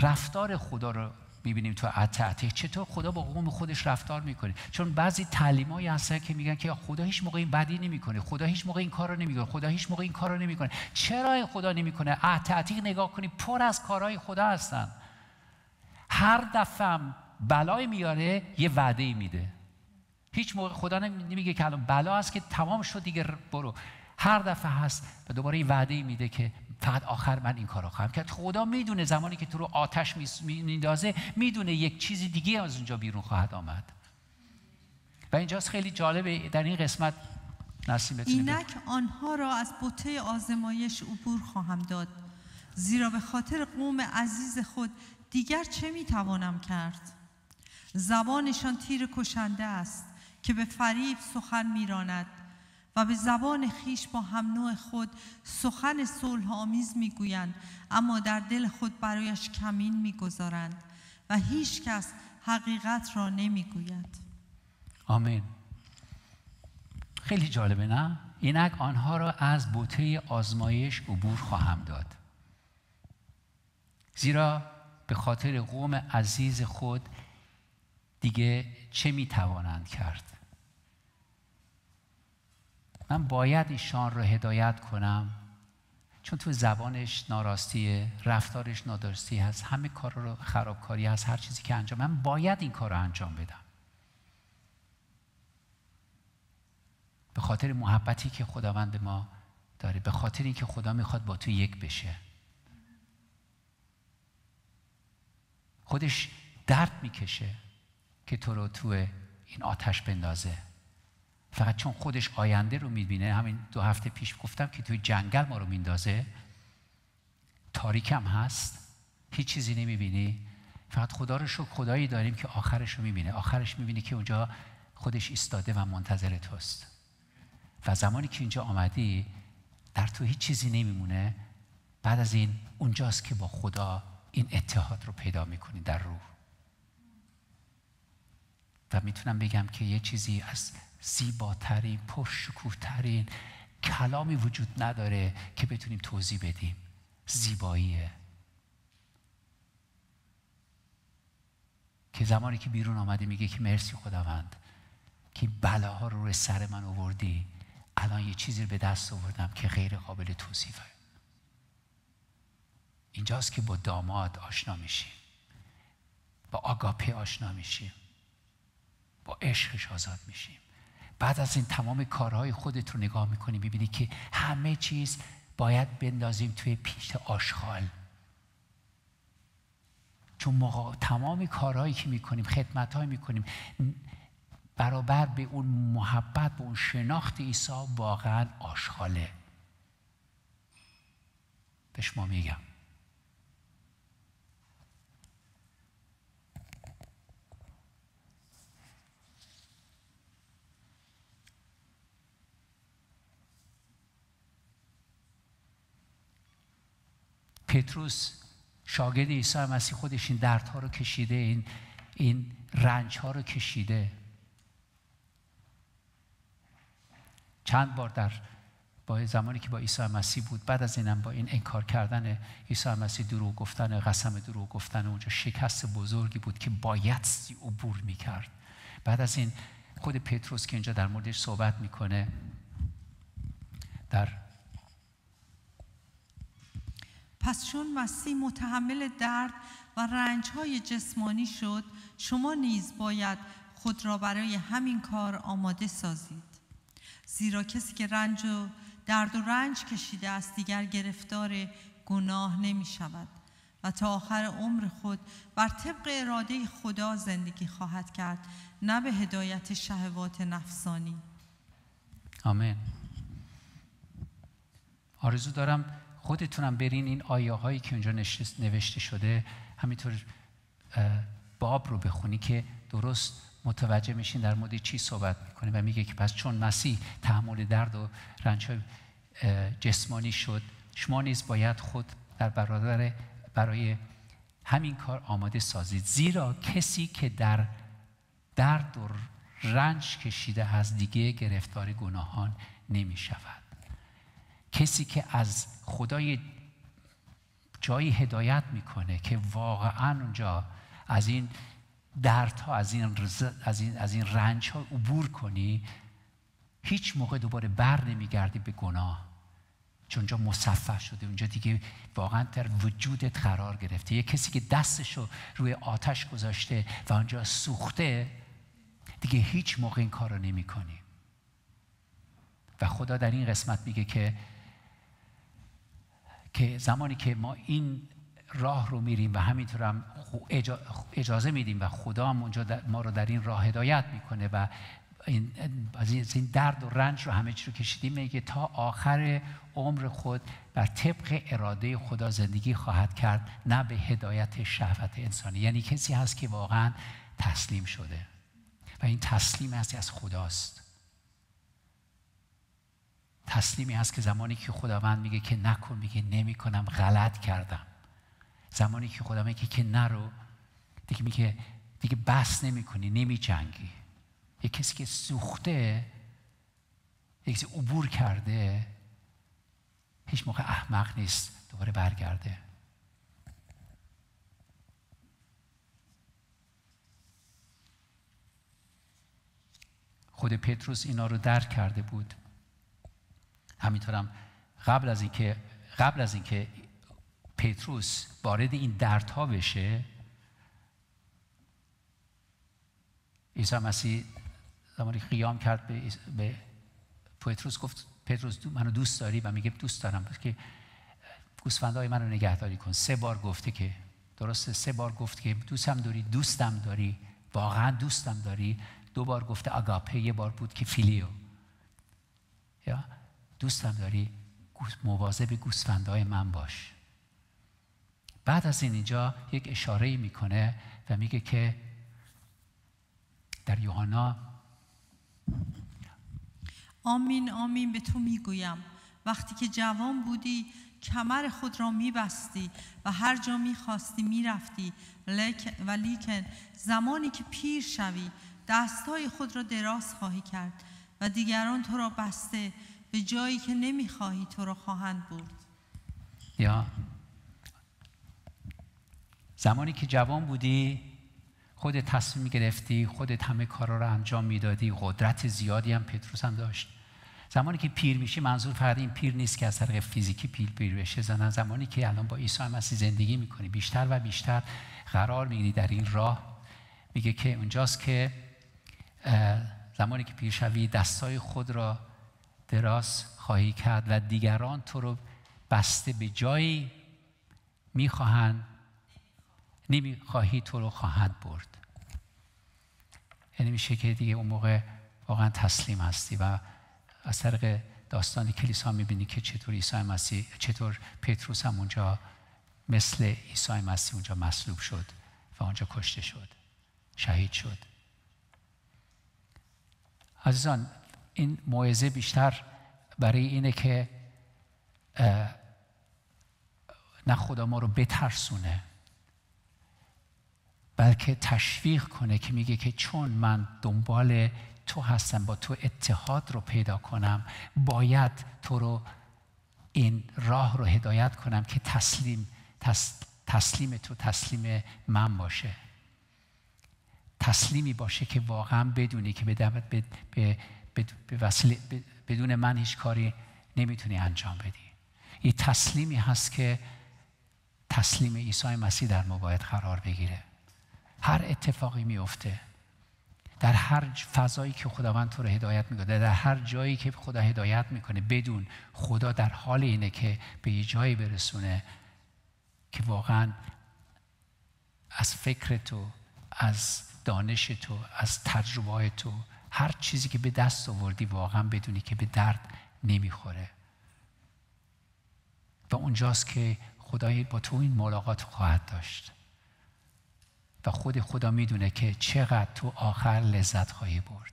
رفتار خدا رو میبینیم تو عتعته چطور خدا با قوم خودش رفتار میکنه چون بعضی تعلیمایی هستن که میگن که خدا هیچ موقع این بدی نمیکنه خدا هیچ موقع این کار رو خدا هیچ موقع این کار رو نمیکنه چرا این خدا نمیکنه عتعتی نگاه کنی پر از کارهای خدا هستن هر دفعه بلای میاره یه وعده میده هیچ موقع خدا نمیگه که الان بلا است که تمام شد دیگه برو هر دفعه هست و دوباره این وعده میده که فقط آخر من این کارو خواهم کرد خدا میدونه زمانی که تو رو آتش میندازه میدونه یک چیزی دیگه از اونجا بیرون خواهد آمد و اینجاست خیلی جالبه در این قسمت نسیم اینک آنها را از بوته آزمایش عبور خواهم داد زیرا به خاطر قوم عزیز خود دیگر چه میتوانم کرد زبانشان تیر کشنده است که به فریب سخن میراند و به زبان خیش با هم نوع خود سخن صلح آمیز میگویند اما در دل خود برایش کمین میگذارند و هیچ کس حقیقت را نمیگوید آمین خیلی جالبه نه اینک آنها را از بوته آزمایش عبور خواهم داد زیرا به خاطر قوم عزیز خود دیگه چه میتوانند کرد من باید ایشان رو هدایت کنم چون تو زبانش ناراستیه رفتارش نادرستی هست همه کار رو خرابکاری هست هر چیزی که انجام من باید این کار رو انجام بدم به خاطر محبتی که خداوند به ما داره به خاطر اینکه خدا میخواد با تو یک بشه خودش درد میکشه که تو رو تو این آتش بندازه فقط چون خودش آینده رو میبینه همین دو هفته پیش گفتم که توی جنگل ما رو میندازه تاریکم هست هیچ چیزی نمیبینی فقط خدا رو شکر خدایی داریم که آخرش رو میبینه آخرش میبینه که اونجا خودش ایستاده و منتظر توست و زمانی که اینجا آمدی در تو هیچ چیزی نمیمونه بعد از این اونجاست که با خدا این اتحاد رو پیدا میکنی در روح و میتونم بگم که یه چیزی از زیباترین پرشکوهترین کلامی وجود نداره که بتونیم توضیح بدیم زیباییه که زمانی که بیرون آمده میگه که مرسی خداوند که بلاها رو روی سر من آوردی الان یه چیزی رو به دست آوردم که غیر قابل توصیفه اینجاست که با داماد آشنا میشیم با آگاپه آشنا میشیم با عشقش آزاد میشیم بعد از این تمام کارهای خودت رو نگاه میکنی میبینی که همه چیز باید بندازیم توی پیش آشغال چون ما تمام کارهایی که میکنیم خدمتهایی میکنیم برابر به اون محبت به اون شناخت عیسی واقعا آشغاله به شما میگم پتروس شاگرد عیسی مسیح خودش این دردها رو کشیده این این رنج ها رو کشیده چند بار در با زمانی که با عیسی مسیح بود بعد از اینم با این انکار کردن عیسی مسیح دروغ گفتن قسم دروغ گفتن اونجا شکست بزرگی بود که باید عبور میکرد بعد از این خود پتروس که اینجا در موردش صحبت میکنه در پس چون مسیح متحمل درد و های جسمانی شد شما نیز باید خود را برای همین کار آماده سازید زیرا کسی که رنج و درد و رنج کشیده است دیگر گرفتار گناه نمی شود و تا آخر عمر خود بر طبق اراده خدا زندگی خواهد کرد نه به هدایت شهوات نفسانی آمین آرزو دارم خودتونم برین این آیه هایی که اونجا نوشته شده همینطور باب رو بخونی که درست متوجه میشین در مورد چی صحبت میکنه و میگه که پس چون مسیح تحمل درد و رنج جسمانی شد شما نیز باید خود در برادر برای همین کار آماده سازید زیرا کسی که در درد و رنج کشیده از دیگه گرفتار گناهان نمیشود. کسی که از خدا یه جایی هدایت میکنه که واقعا اونجا از این درد ها از این, از این, از این رنج ها عبور کنی هیچ موقع دوباره بر نمیگردی به گناه چون اونجا مصفح شده اونجا دیگه واقعا در وجودت قرار گرفته یه کسی که دستش رو روی آتش گذاشته و اونجا سوخته دیگه هیچ موقع این کار رو نمی کنی. و خدا در این قسمت میگه که که زمانی که ما این راه رو میریم و همینطور هم اجازه میدیم و خدا هم اونجا ما رو در این راه هدایت میکنه و این از این درد و رنج رو همه چی رو کشیدیم میگه تا آخر عمر خود بر طبق اراده خدا زندگی خواهد کرد نه به هدایت شهوت انسانی یعنی کسی هست که واقعا تسلیم شده و این تسلیم هستی از خداست تسلیمی هست که زمانی که خداوند میگه که نکن میگه نمیکنم غلط کردم زمانی که خدا میگه که نرو دیگه میگه دیگه بس نمیکنی نمیجنگی یه کسی که سوخته یه کسی عبور کرده هیچ موقع احمق نیست دوباره برگرده خود پتروس اینا رو درک کرده بود همینطورم قبل از اینکه قبل از اینکه پتروس وارد این ها بشه عیسی مسیح زمانی قیام کرد به, به پتروس گفت پتروس دو منو دوست داری و میگه دوست دارم که گوسفندای رو نگهداری کن سه بار گفته که درسته سه بار گفت که دوستم داری دوستم داری واقعا دوستم داری دو بار گفته اگاپه یه بار بود که فیلیو یا دوستم داری مواظب گوسفندهای من باش بعد از این اینجا یک اشاره میکنه و میگه که در یوحنا آمین آمین به تو میگویم وقتی که جوان بودی کمر خود را میبستی و هر جا میخواستی میرفتی و لیکن زمانی که پیر شوی دستهای خود را دراز خواهی کرد و دیگران تو را بسته به جایی که نمیخواهی تو رو خواهند برد یا زمانی که جوان بودی خود تصمیم گرفتی خودت همه کارا رو انجام میدادی قدرت زیادی هم پتروس هم داشت زمانی که پیر میشی منظور فقط این پیر نیست که از طریق فیزیکی پیر پیر بشه زنن زمانی که الان با عیسی مسیح زندگی میکنی بیشتر و بیشتر قرار میگیری در این راه میگه که اونجاست که زمانی که پیر شوی دستای خود را دراز خواهی کرد و دیگران تو رو بسته به جایی میخواهند نمیخواهی تو رو خواهد برد یعنی میشه که دیگه اون موقع واقعا تسلیم هستی و از طریق داستان کلیسا میبینی که چطور عیسی مسیح چطور پتروس هم اونجا مثل عیسی مسیح اونجا مصلوب شد و اونجا کشته شد شهید شد عزیزان این موعظه بیشتر برای اینه که نه خدا ما رو بترسونه بلکه تشویق کنه که میگه که چون من دنبال تو هستم با تو اتحاد رو پیدا کنم باید تو رو این راه رو هدایت کنم که تسلیم تسلیم تو تسلیم من باشه تسلیمی باشه که واقعا بدونی که به, به،, به بدون من هیچ کاری نمیتونی انجام بدی این تسلیمی هست که تسلیم عیسی مسیح در ما باید قرار بگیره هر اتفاقی میفته در هر فضایی که خداوند تو رو هدایت میکنه در هر جایی که خدا هدایت میکنه بدون خدا در حال اینه که به یه جایی برسونه که واقعا از فکر تو از دانش تو از تجربه تو هر چیزی که به دست آوردی واقعا بدونی که به درد نمیخوره و اونجاست که خدای با تو این ملاقات خواهد داشت و خود خدا میدونه که چقدر تو آخر لذت خواهی برد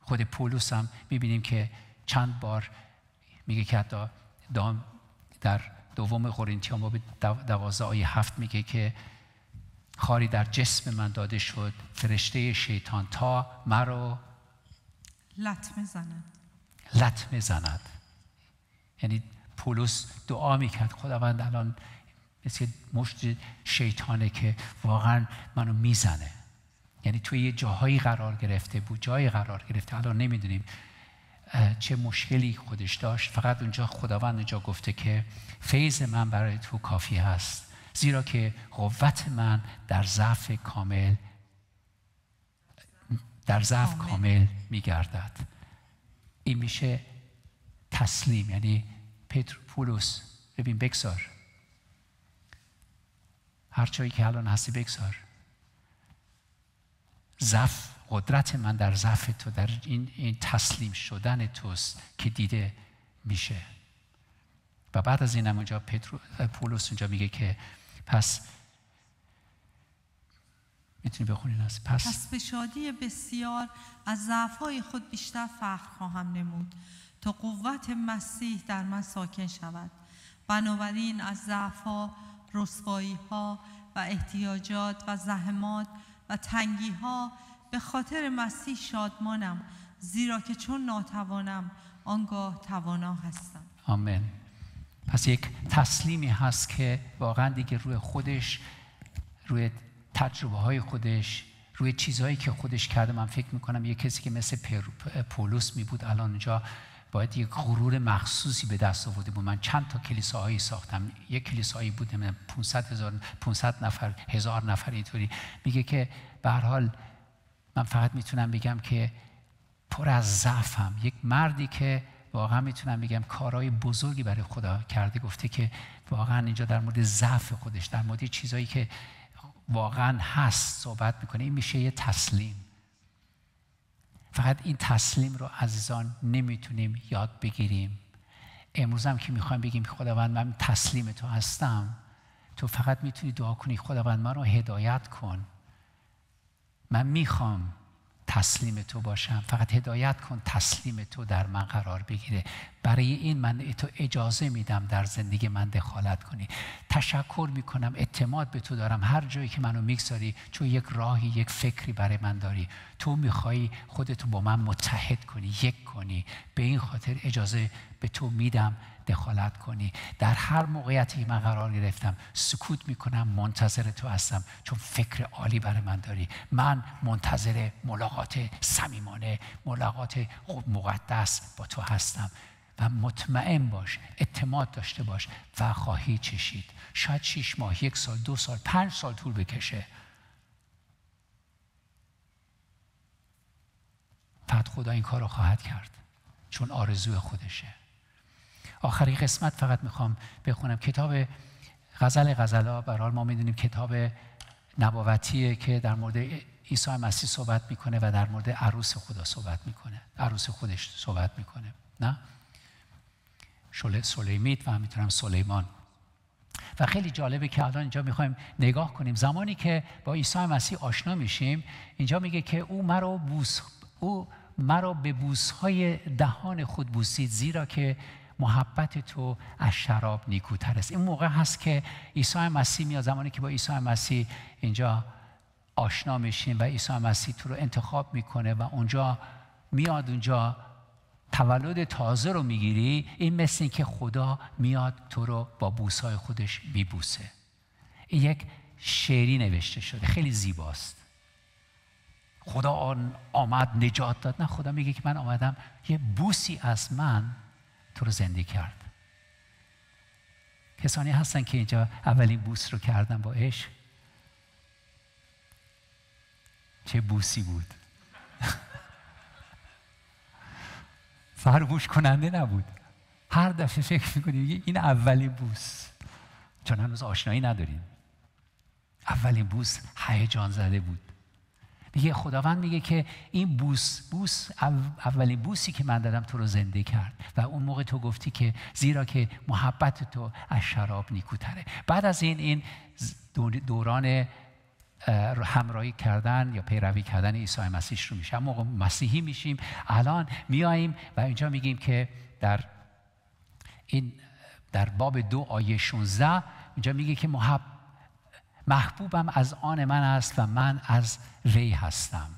خود پولوس هم میبینیم که چند بار میگه که حتی دام در دوم قرنتیان باب دوازده آیه هفت میگه که خاری در جسم من داده شد فرشته شیطان تا مرا لطمه زند لطمه زند یعنی پولس دعا میکرد خداوند الان مثل مشت شیطانه که واقعا منو میزنه یعنی توی یه جاهایی قرار گرفته بود جایی قرار گرفته الان نمیدونیم چه مشکلی خودش داشت فقط اونجا خداوند اونجا گفته که فیض من برای تو کافی هست زیرا که قوت من در ضعف کامل در ضعف کامل میگردد این میشه تسلیم یعنی پتر پولس ببین بگذار هر جایی که الان هستی بگذار ضعف قدرت من در ضعف تو در این, این تسلیم شدن توست که دیده میشه و بعد از این هم اونجا پولس اونجا میگه که پس میتونی بخونی پس پس به شادی بسیار از ضعفهای خود بیشتر فخر خواهم نمود تا قوت مسیح در من ساکن شود بنابراین از ضعفها رسوایی ها و احتیاجات و زحمات و تنگی ها به خاطر مسیح شادمانم زیرا که چون ناتوانم آنگاه توانا هستم آمین پس یک تسلیمی هست که واقعا دیگه روی خودش روی تجربه های خودش روی چیزهایی که خودش کرده من فکر میکنم یه کسی که مثل پولس می بود الان اونجا باید یک غرور مخصوصی به دست آورده بود من چند تا کلیساهایی ساختم یک کلیسایی بود من 500 هزار 500 نفر هزار نفر اینطوری میگه که به هر حال من فقط میتونم بگم که پر از ضعفم یک مردی که واقعا میتونم بگم کارهای بزرگی برای خدا کرده گفته که واقعا اینجا در مورد ضعف خودش در مورد چیزایی که واقعا هست صحبت میکنه این میشه یه تسلیم فقط این تسلیم رو عزیزان نمیتونیم یاد بگیریم امروز هم که میخوایم بگیم خداوند من تسلیم تو هستم تو فقط میتونی دعا کنی خداوند من رو هدایت کن من میخوام تسلیم تو باشم فقط هدایت کن تسلیم تو در من قرار بگیره برای این من تو اجازه میدم در زندگی من دخالت کنی تشکر میکنم اعتماد به تو دارم هر جایی که منو میگذاری چون یک راهی یک فکری برای من داری تو میخوای خودتو با من متحد کنی یک کنی به این خاطر اجازه به تو میدم دخالت کنی در هر موقعیتی من قرار گرفتم سکوت میکنم منتظر تو هستم چون فکر عالی برای من داری من منتظر ملاقات صمیمانه ملاقات مقدس با تو هستم و مطمئن باش اعتماد داشته باش و خواهی چشید شاید شیش ماه یک سال دو سال پنج سال طول بکشه فقط خدا این کار رو خواهد کرد چون آرزوی خودشه آخرین قسمت فقط میخوام بخونم کتاب غزل غزلا برحال ما میدونیم کتاب نبوتیه که در مورد عیسی مسیح صحبت میکنه و در مورد عروس خدا صحبت میکنه عروس خودش صحبت میکنه نه سلیمیت و همینطورم سلیمان و خیلی جالبه که الان اینجا میخوایم نگاه کنیم زمانی که با عیسی مسیح آشنا میشیم اینجا میگه که او مرا بوس او مرا به بوسهای دهان خود بوسید زیرا که محبت تو از شراب نیکوتر است این موقع هست که عیسی مسیح میاد زمانی که با عیسی مسیح اینجا آشنا میشین و عیسی مسیح تو رو انتخاب میکنه و اونجا میاد اونجا تولد تازه رو میگیری این مثل این که خدا میاد تو رو با بوسای خودش بیبوسه. این یک شعری نوشته شده خیلی زیباست خدا آن آمد نجات داد نه خدا میگه که من آمدم یه بوسی از من تو رو زندگی کرد کسانی هستن که اینجا اولین بوس رو کردن با عشق چه بوسی بود (laughs) فرموش کننده نبود هر دفعه فکر میکنیم این اولین بوس چون هنوز آشنایی نداریم اولین بوس هیجان زده بود میگه خداوند میگه که این بوس بوس اولین بوسی که من دادم تو رو زنده کرد و اون موقع تو گفتی که زیرا که محبت تو از شراب نیکوتره بعد از این این دوران همراهی کردن یا پیروی کردن عیسی مسیح رو میشه موقع مسیحی میشیم الان میاییم و اینجا میگیم که در این در باب دو آیه 16 اینجا میگه که محبت محبوبم از آن من است و من از وی هستم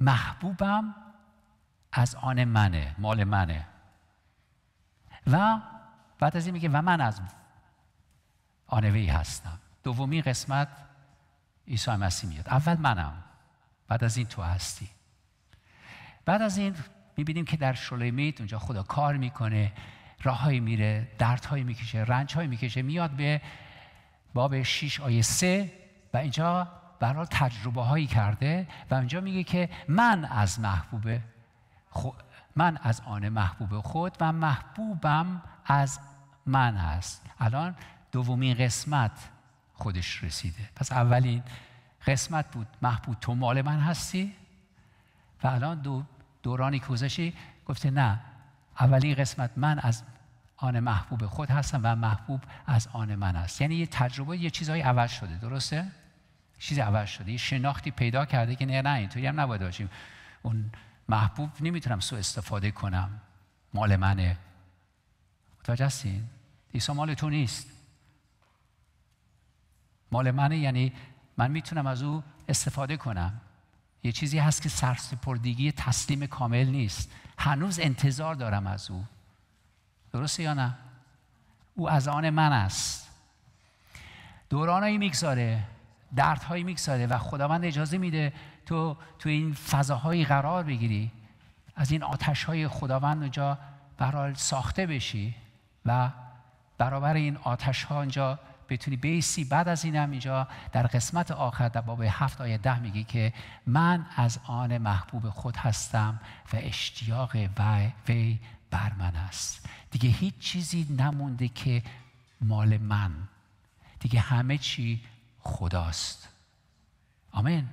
محبوبم از آن منه مال منه و بعد از این میگه و من از آن وی هستم دومی قسمت عیسی مسیح میاد اول منم بعد از این تو هستی بعد از این میبینیم که در شلیمیت اونجا خدا کار میکنه راههایی میره دردهایی میکشه رنجهایی میکشه میاد به باب 6 آیه 3 و اینجا برای تجربه هایی کرده و اینجا میگه که من از محبوب من از آن محبوب خود و محبوبم از من است الان دومین قسمت خودش رسیده پس اولین قسمت بود محبوب تو مال من هستی و الان دو دورانی که گفته نه اولین قسمت من از آن محبوب خود هستم و محبوب از آن من است یعنی یه تجربه یه چیزهایی عوض شده درسته چیز عوض شده یه شناختی پیدا کرده که نه نه اینطوری هم نباید باشیم اون محبوب نمیتونم سو استفاده کنم مال منه متوجه هستین عیسی مال تو نیست مال منه یعنی من میتونم از او استفاده کنم یه چیزی هست که سرسپردگی تسلیم کامل نیست هنوز انتظار دارم از او درسته یا نه؟ او از آن من است دورانهایی میگذاره دردهایی میگذاره و خداوند اجازه میده تو تو این فضاهایی قرار بگیری از این آتشهای خداوند اونجا برال ساخته بشی و برابر این آتش ها بتونی بیسی بعد از اینم اینجا در قسمت آخر در باب هفت آیه ده میگی که من از آن محبوب خود هستم و اشتیاق وی بر من است دیگه هیچ چیزی نمونده که مال من دیگه همه چی خداست آمین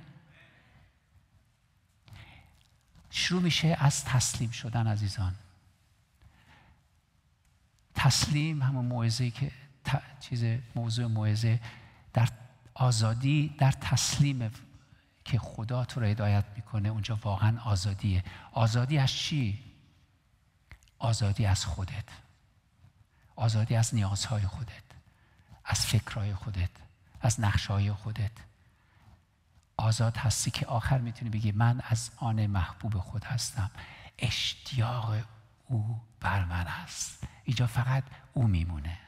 شروع میشه از تسلیم شدن عزیزان تسلیم همون موعظه که چیز موضوع موعظه در آزادی در تسلیم که خدا تو رو هدایت میکنه اونجا واقعا آزادیه آزادی از چی آزادی از خودت آزادی از نیازهای خودت از فکرهای خودت از های خودت آزاد هستی که آخر میتونی بگی من از آن محبوب خود هستم اشتیاق او بر من است اینجا فقط او میمونه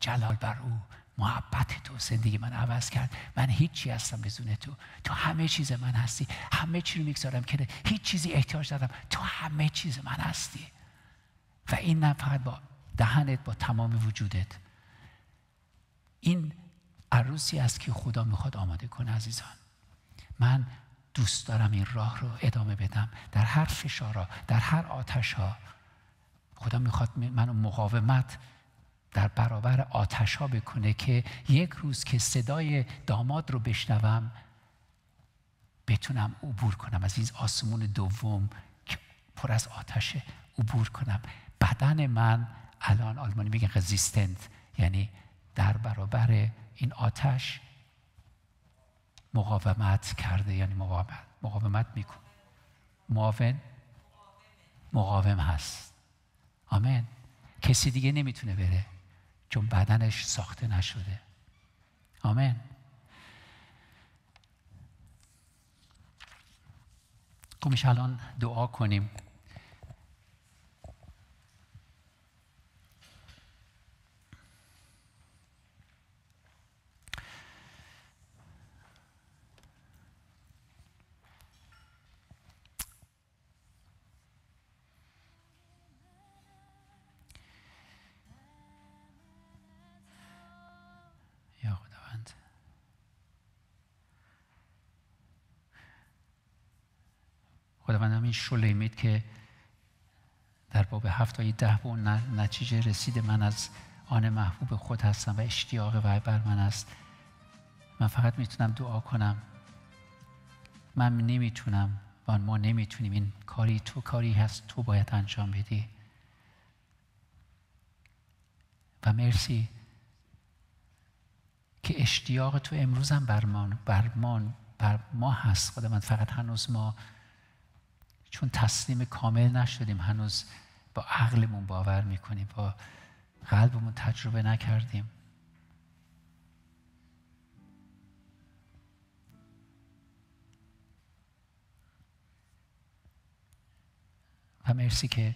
جلال بر او محبت تو زندگی من عوض کرد من هیچی هستم بدون تو تو همه چیز من هستی همه چی رو میگذارم که هیچ چیزی احتیاج ندارم تو همه چیز من هستی و این نه فقط با دهنت با تمام وجودت این عروسی است که خدا میخواد آماده کنه عزیزان من دوست دارم این راه رو ادامه بدم در هر فشارا در هر آتشا خدا میخواد منو مقاومت در برابر آتشا بکنه که یک روز که صدای داماد رو بشنوم بتونم عبور کنم از این آسمون دوم که پر از آتشه عبور کنم بدن من الان آلمانی میگه رزیستنت یعنی در برابر این آتش مقاومت کرده یعنی مقاومت مقاومت میکن معاون مقاوم هست آمین کسی دیگه نمیتونه بره چون بدنش ساخته نشده آمین خب الان دعا کنیم خداوند همین شلیمید که در باب هفت آیه ده به نتیجه رسید من از آن محبوب خود هستم و اشتیاق و بر من است من فقط میتونم دعا کنم من نمیتونم و ما نمیتونیم این کاری تو کاری هست تو باید انجام بدی و مرسی که اشتیاق تو امروزم بر ما بر بر ما هست خدا من فقط هنوز ما چون تسلیم کامل نشدیم هنوز با عقلمون باور میکنیم با قلبمون تجربه نکردیم و مرسی که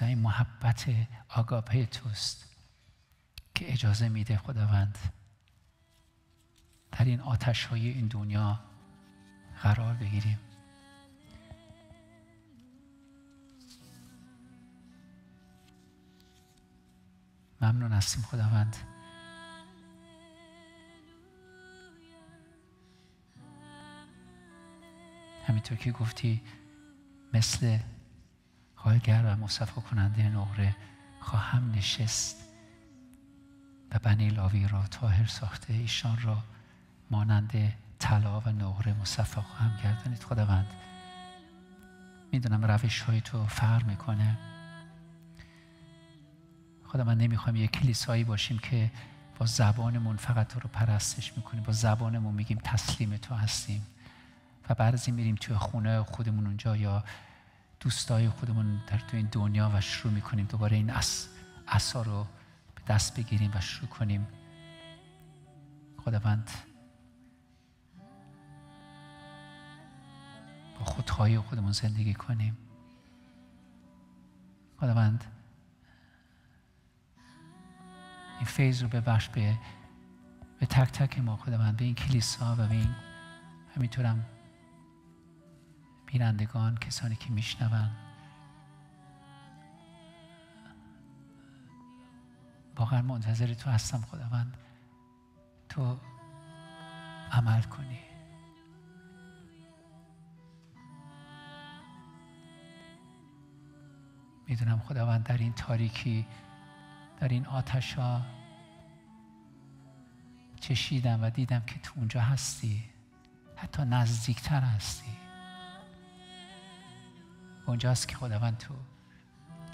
این محبت آگاپه توست که اجازه میده خداوند در این آتش های این دنیا قرار بگیریم ممنون هستیم خداوند همینطور که گفتی مثل خواهگر و مصفا کننده نقره خواهم نشست و بنی لاوی را تاهر ساخته ایشان را مانند طلا و نقره مصفا خواهم گردانید خداوند میدونم روش های تو فر میکنه خدا من نمیخوایم یه کلیسایی باشیم که با زبانمون فقط تو رو پرستش میکنیم با زبانمون میگیم تسلیم تو هستیم و بعد از این میریم توی خونه خودمون اونجا یا دوستای خودمون در تو این دنیا و شروع میکنیم دوباره این اصا رو به دست بگیریم و شروع کنیم خداوند با خودهای خودمون زندگی کنیم خداوند این فیض رو ببخش به به تک تک ما خداوند به این کلیسا و به این همینطورم بینندگان کسانی که میشنوند واقعا منتظر تو هستم خداوند تو عمل کنی میدونم خداوند در این تاریکی در این آتش چشیدم و دیدم که تو اونجا هستی حتی نزدیکتر هستی اونجاست که خداوند تو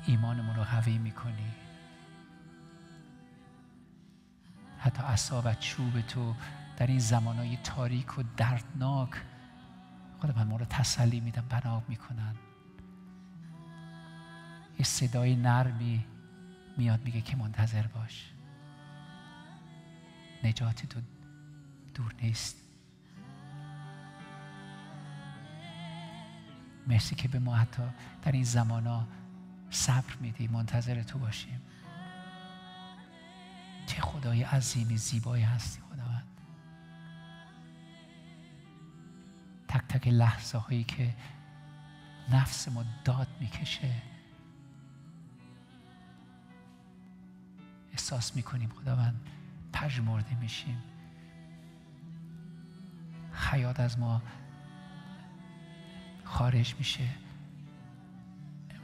ایمانمون رو قوی میکنی حتی عصا و چوب تو در این زمانهای تاریک و دردناک خداوند ما رو تسلی میدم بناب میکنن یه صدای نرمی میاد میگه که منتظر باش نجات تو دور نیست مرسی که به ما حتی در این زمانا صبر میدی منتظر تو باشیم چه خدای عظیم زیبایی هستی خداوند تک تک لحظه هایی که نفس ما داد میکشه احساس میکنیم خداوند مرده میشیم حیات از ما خارج میشه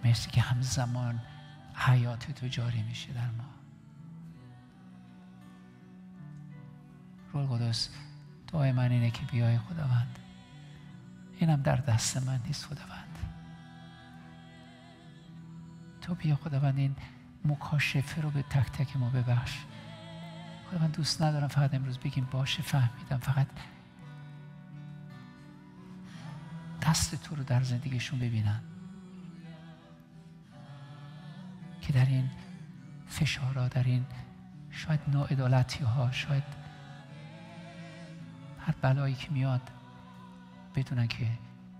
مثل که همزمان حیات تو جاری میشه در ما روح قدس دعای من اینه که بیای خداوند اینم در دست من نیست خداوند تو بیا خداوند این مکاشفه رو به تک تک ما ببخش خدا من دوست ندارم فقط امروز بگیم باشه فهمیدم فقط دست تو رو در زندگیشون ببینن که در این فشارها در این شاید ناعدالتی ها شاید هر بلایی که میاد بدونن که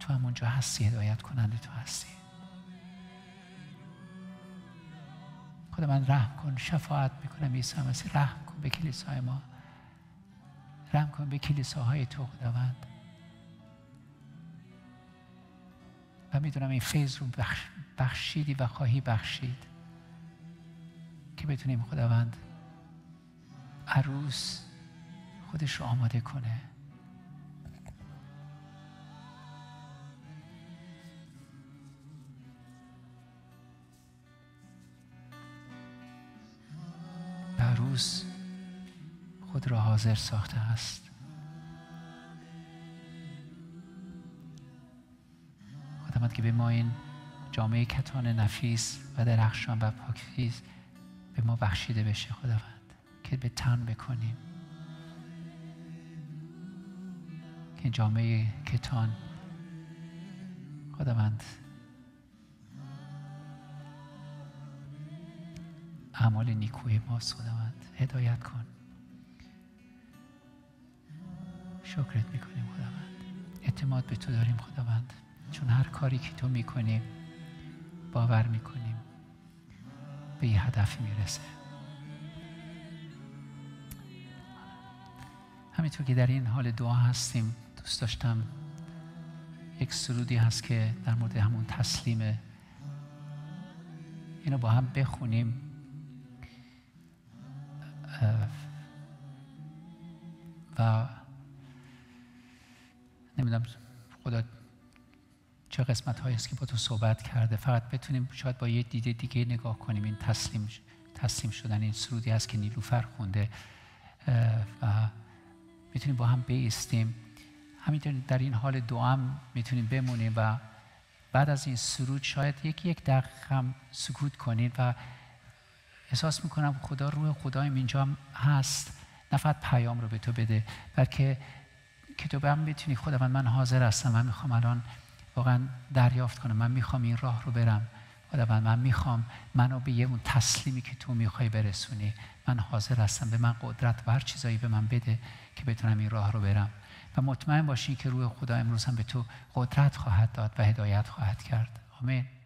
تو همونجا هستی هدایت کننده تو هستی خود من رحم کن شفاعت میکنم عیسی مسیح رحم کن به کلیسای ما رحم کن به کلیساهای تو خداوند و میدونم این فیض رو بخشیدی و خواهی بخشید که بتونیم خداوند عروس خودش رو آماده کنه خود را حاضر ساخته است خدمت که به ما این جامعه کتان نفیس و درخشان و پاکفیز به ما بخشیده بشه خداوند که به تن بکنیم که جامعه کتان خداوند اعمال نیکوی ماست خداوند هدایت کن شکرت میکنیم خداوند اعتماد به تو داریم خداوند چون هر کاری که تو میکنی باور میکنیم به یه هدف میرسه همینطور که در این حال دعا هستیم دوست داشتم یک سرودی هست که در مورد همون تسلیم اینو با هم بخونیم و نمیدونم خدا چه قسمت هایی است که با تو صحبت کرده فقط بتونیم شاید با یه دیده دیگه نگاه کنیم این تسلیم تسلیم شدن این سرودی هست که نیلوفر خونده و میتونیم با هم بیستیم همینطور در این حال دعا هم میتونیم بمونیم و بعد از این سرود شاید یکی یک دقیقه هم سکوت کنید و احساس میکنم خدا روح خدایم اینجا هم هست نه فقط پیام رو به تو بده بلکه که تو به هم بتونی خداوند من حاضر هستم من میخوام الان واقعا دریافت کنم من میخوام این راه رو برم خداوند من میخوام منو به یه اون تسلیمی که تو میخوای برسونی من حاضر هستم به من قدرت و هر چیزایی به من بده که بتونم این راه رو برم و مطمئن باشین که روح خدا امروز هم به تو قدرت خواهد داد و هدایت خواهد کرد آمین